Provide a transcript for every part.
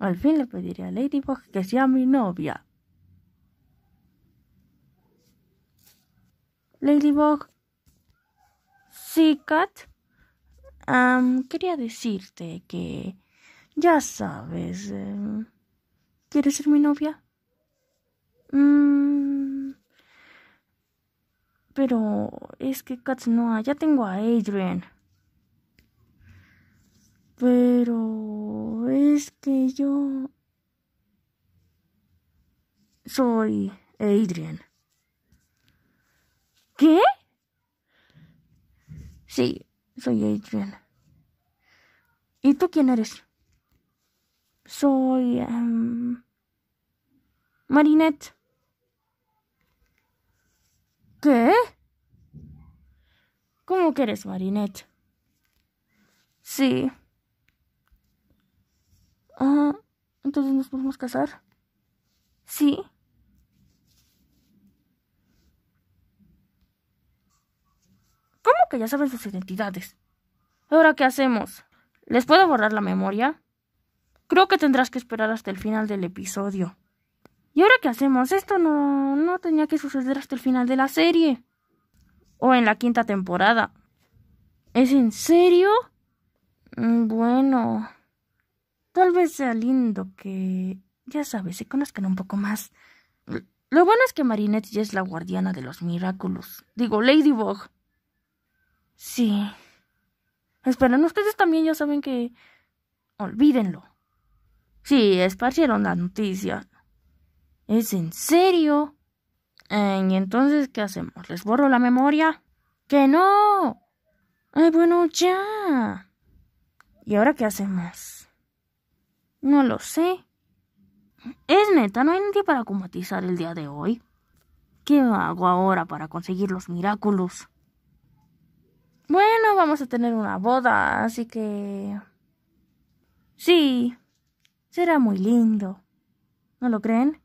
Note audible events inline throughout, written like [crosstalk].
Al fin le pediré a Ladybug que sea mi novia. Ladybug. Sí, Kat. Um, quería decirte que... Ya sabes. Em, ¿Quieres ser mi novia? Mm. pero es que Kat no... Ya tengo a Adrian. Pero es que yo soy Adrian. Eh, ¿Qué? Sí, soy Adrian. ¿Y tú quién eres? Soy... Em, Marinette. ¿Qué? ¿Cómo que eres Marinette? Sí. Ah, entonces nos podemos casar. Sí. ¿Cómo que ya saben sus identidades? ¿Ahora qué hacemos? ¿Les puedo borrar la memoria? Creo que tendrás que esperar hasta el final del episodio. ¿Y ahora qué hacemos? Esto no, no tenía que suceder hasta el final de la serie. O en la quinta temporada. ¿Es en serio? Mm, bueno. Tal vez sea lindo que, ya sabes, se conozcan un poco más. Lo bueno es que Marinette ya es la guardiana de los milagros. Digo, Ladybug. Sí. Esperan, ustedes también ya saben que... Olvídenlo. Sí, esparcieron la noticia. ¿Es en serio? Eh, ¿Y entonces qué hacemos? ¿Les borro la memoria? ¡Que no! Ay, bueno, ya. ¿Y ahora qué hacemos? No lo sé. Es neta, no hay nadie para comatizar el día de hoy. ¿Qué hago ahora para conseguir los milagros? Bueno, vamos a tener una boda, así que... Sí, será muy lindo. ¿No lo creen?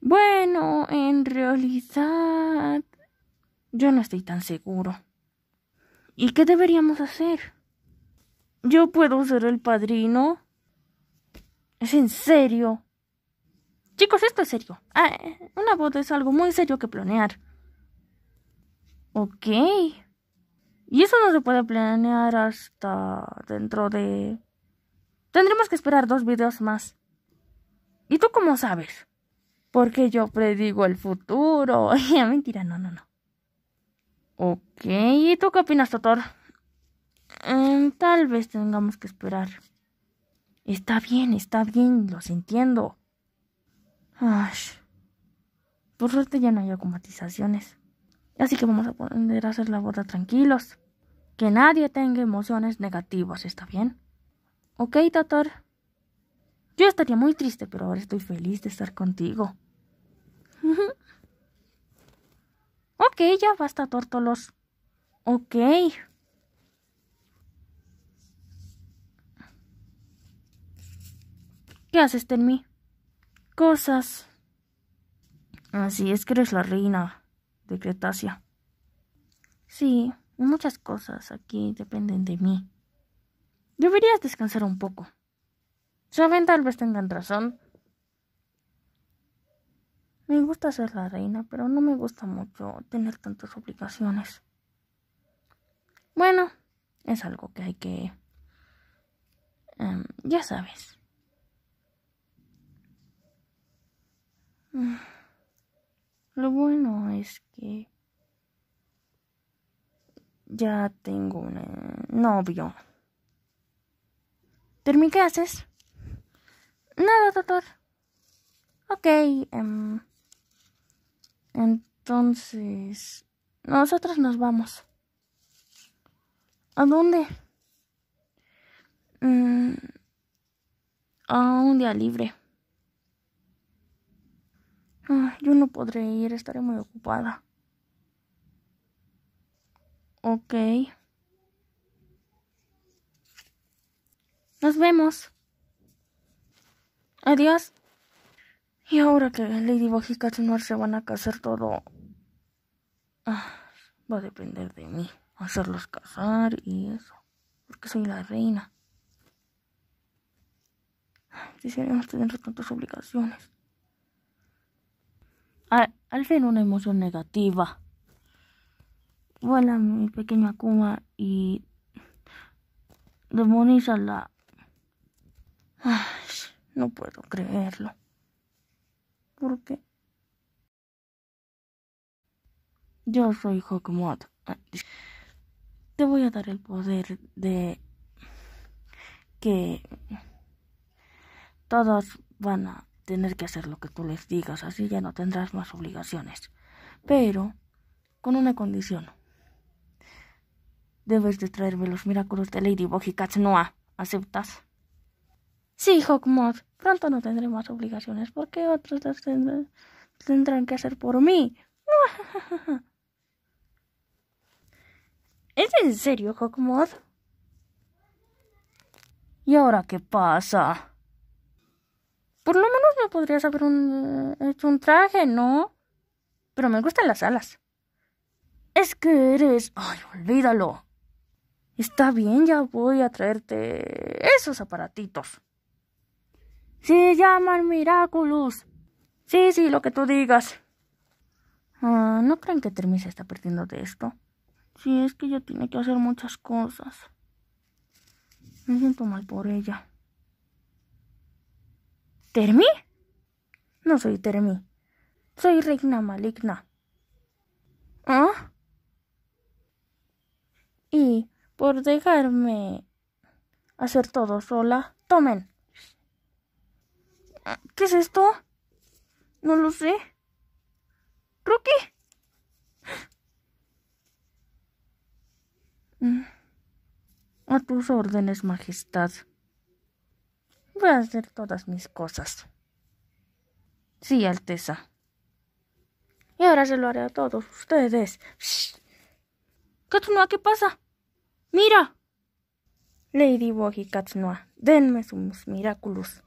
Bueno, en realidad... Yo no estoy tan seguro. ¿Y qué deberíamos hacer? Yo puedo ser el padrino. ¿Es en serio? Chicos, esto es serio. Ah, una boda es algo muy serio que planear. Ok. Y eso no se puede planear hasta dentro de... Tendremos que esperar dos videos más. ¿Y tú cómo sabes? Porque yo predigo el futuro. [laughs] Mentira, no, no, no. Ok, ¿y tú qué opinas, doctor? Em, tal vez tengamos que esperar. Está bien, está bien, lo entiendo. Ay, por suerte ya no hay automatizaciones. Así que vamos a poder hacer la boda tranquilos. Que nadie tenga emociones negativas, ¿está bien? Ok, Tator. Yo estaría muy triste, pero ahora estoy feliz de estar contigo. ok, ya basta, tortolos. Ok. ¿Qué haces, mí? Cosas. Así es que eres la reina de Cretacia. Sí, muchas cosas aquí dependen de mí. Deberías descansar un poco. Saben, tal vez tengan razón. Me gusta ser la reina, pero no me gusta mucho tener tantas obligaciones. Bueno, es algo que hay que... Em, ya sabes. [sighs] Lo bueno es que ya tengo un novio. Termi, ¿qué haces? Nada, doctor. Ok. Em, entonces, nosotros nos vamos. ¿A dónde? Mm, a un día libre yo no podré ir, estaré muy ocupada. Ok. Nos vemos. Adiós. Y ahora que Ladybug y Katsunor se van a casar todo... Ah, va a depender de mí. Hacerlos casar y eso. Porque soy la reina. no tener tantas obligaciones al, fin una emoción negativa. Vuela mi pequeña Kuma y demonízala. Ay, no puedo creerlo. ¿Por qué? Yo soy Hokumot. Te voy a dar el poder de que todos van a tener que hacer lo que tú les digas, así ya no tendrás más obligaciones. Pero con una condición. Debes de traerme los milagros de Lady y Katsunoa. ¿Aceptas? Sí, Hawkmoth. Pronto no tendré más obligaciones porque otros las tendrán, que hacer por mí. [laughs] ¿Es en serio, Hawkmoth? ¿Y ahora qué pasa? Por lo menos me podrías haber un, hecho un traje, ¿no? Pero me gustan las alas. Es que eres... Ay, olvídalo. Está bien, ya voy a traerte esos aparatitos. Se llaman Miraculous. Sí, sí, lo que tú digas. Ah, ¿No creen que Termi se está perdiendo de esto? Sí, es que ella tiene que hacer muchas cosas. Me siento mal por ella. ¿Termi? No soy Termi. Soy reina maligna. ¿Ah? Y por dejarme hacer todo sola, tomen. ¿Qué es esto? No lo sé. ¿Ruki? Mm. A tus órdenes, Majestad voy a hacer todas mis cosas. Sí, Alteza. Y ahora se lo haré a todos ustedes. Shh. ¿qué pasa? ¡Mira! Ladybug y Katsunoa, denme sus miraculous.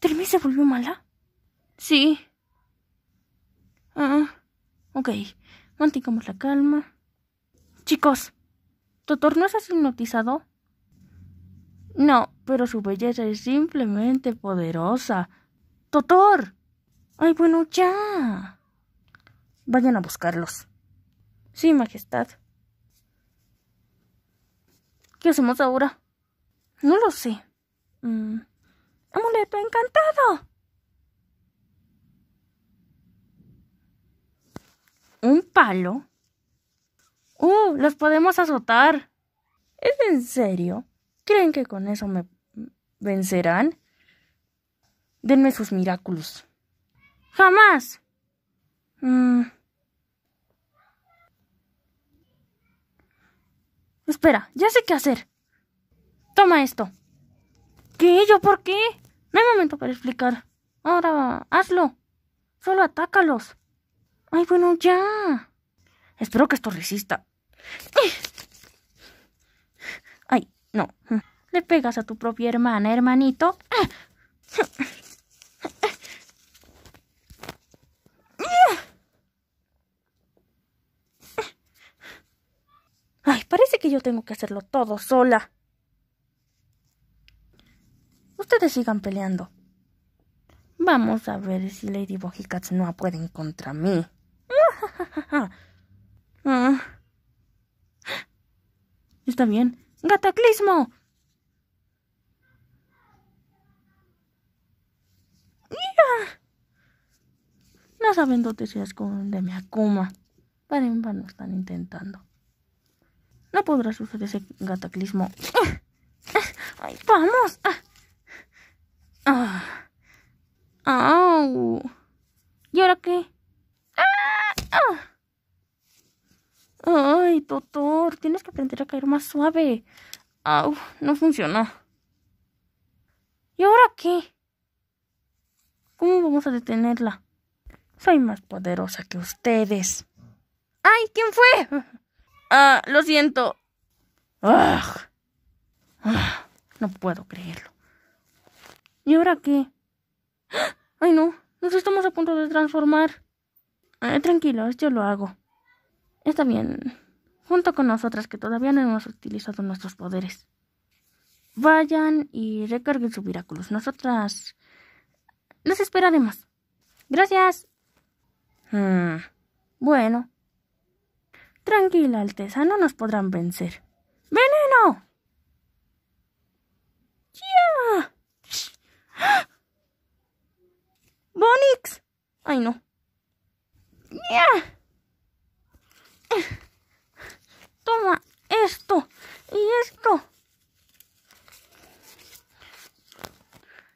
¿Termi se volvió mala? Sí. Ah, ok. Mantengamos la calma. Chicos, ¿Totor no es hipnotizado? No, pero su belleza es simplemente poderosa. ¡Totor! ¡Ay, bueno, ya! Vayan a buscarlos. Sí, Majestad. ¿Qué hacemos ahora? No lo sé. Mm, amuleto encantado. ¿Un palo? ¡Uh! ¡Los podemos azotar! ¿Es en serio? ¿Creen que con eso me vencerán? Denme sus miráculos. Jamás. Mm. Espera, ya sé qué hacer. Toma esto. ¿Qué? ¿Yo por qué? No hay momento para explicar. Ahora, hazlo. Solo atácalos. Ay, bueno, ya. Espero que esto resista. No. Le pegas a tu propia hermana, hermanito. Ay, parece que yo tengo que hacerlo todo sola. Ustedes sigan peleando. Vamos a ver si Lady Bojicats no pueden contra mí. [laughs] Ah. Está bien, ¡Cataclismo! ¡Mira! No saben dónde se de mi Akuma. Paren, vano están intentando. No podrás usar ese cataclismo. [coughs] ¡Ay, vamos! Ah. Ah. ¡Au! ¿Y ahora qué? ¡Ah! Ay, doctor, tienes que aprender a caer más suave. Au, ah, no funcionó. ¿Y ahora qué? ¿Cómo vamos a detenerla? Soy más poderosa que ustedes. ¡Ay! ¿Quién fue? [laughs] Ah, lo siento. Ah, no puedo creerlo. ¿Y ahora qué? [gasps] ¡Ay, no! Nos estamos a punto de transformar. Eh, Tranquilo, esto yo lo hago. Está bien, junto con nosotras que todavía no hemos utilizado nuestros poderes. Vayan y recarguen sus viráculos. Nosotras ¡Nos esperaremos. Gracias. Hmm. Bueno. Tranquila, Alteza, no nos podrán vencer. ¡Veneno! ¡Ya! ¡Ah! ¡Bonix! ¡Ay, no! ¡Ya! toma esto y esto.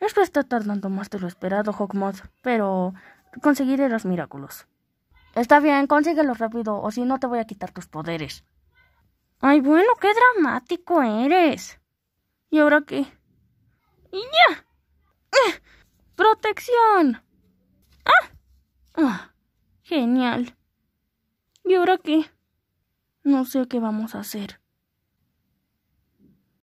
Esto está tardando más de lo esperado, Moth pero conseguiré los milagros. Está bien, consíguelos rápido, o si no te voy a quitar tus poderes. Ay, bueno, qué dramático eres. ¿Y ahora qué? ¡Ya! ¡Ah! ¡Protección! ¡Ah! ¡Ah! Genial. ¿Y ahora qué? No sé qué vamos a hacer.